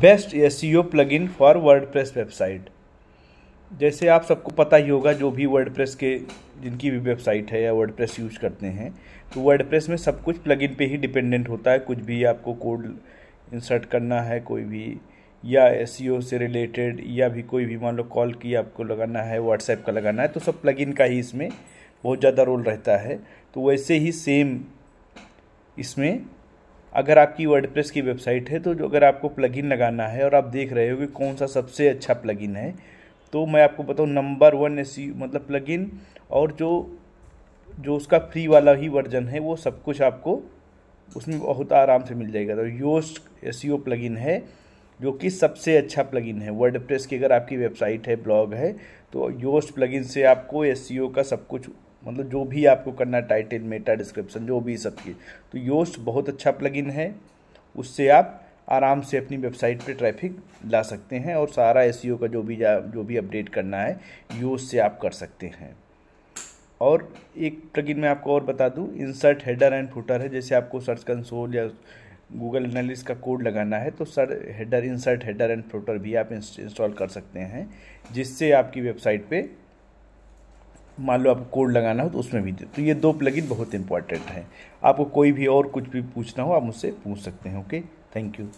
best S C O plug in for press website जैसे आप सबको पता ही होगा जो भी प्रेस के जिनकी भी वेबसाइट है या प्रेस यूज करते हैं तो प्रेस में सब कुछ प्लग इन पर ही डिपेंडेंट होता है कुछ भी आपको कोड इंसर्ट करना है कोई भी या एस सी ओ से रिलेटेड या भी कोई भी मान लो कॉल की आपको लगाना है व्हाट्सएप का लगाना है तो सब प्लग इन का ही इसमें बहुत ज़्यादा रोल रहता है तो वैसे ही सेम इसमें अगर आपकी वर्डप्रेस की वेबसाइट है तो जो अगर आपको प्लगइन लगाना है और आप देख रहे हो कि कौन सा सबसे अच्छा प्लगइन है तो मैं आपको बताऊँ नंबर वन एस मतलब प्लगइन और जो जो उसका फ्री वाला ही वर्जन है वो सब कुछ आपको उसमें बहुत आराम से मिल जाएगा तो योस्ट एस सी है जो कि सबसे अच्छा प्लगइन है वर्ड की अगर आपकी वेबसाइट है ब्लॉग है तो योस्ट प्लगइन से आपको एस e का सब कुछ मतलब जो भी आपको करना है टाइटल मेटा डिस्क्रिप्शन जो भी सब की तो योस्ट बहुत अच्छा प्लगइन है उससे आप आराम से अपनी वेबसाइट पे ट्रैफिक ला सकते हैं और सारा एस e का जो भी जो भी अपडेट करना है यूज़ से आप कर सकते हैं और एक प्लगइन मैं आपको और बता दूं इंसर्ट हेडर एंड फुटर है जैसे आपको सर्च कंसोल या गूगल एनालिस का कोड लगाना है तो sir header insert header and footer भी आप इंस्टॉल कर सकते हैं जिससे आपकी वेबसाइट पर मान लो आपको कोड लगाना हो तो उसमें भी दे तो ये दो प्लगइन बहुत इंपॉर्टेंट हैं आपको कोई भी और कुछ भी पूछना हो आप मुझसे पूछ सकते हैं ओके थैंक यू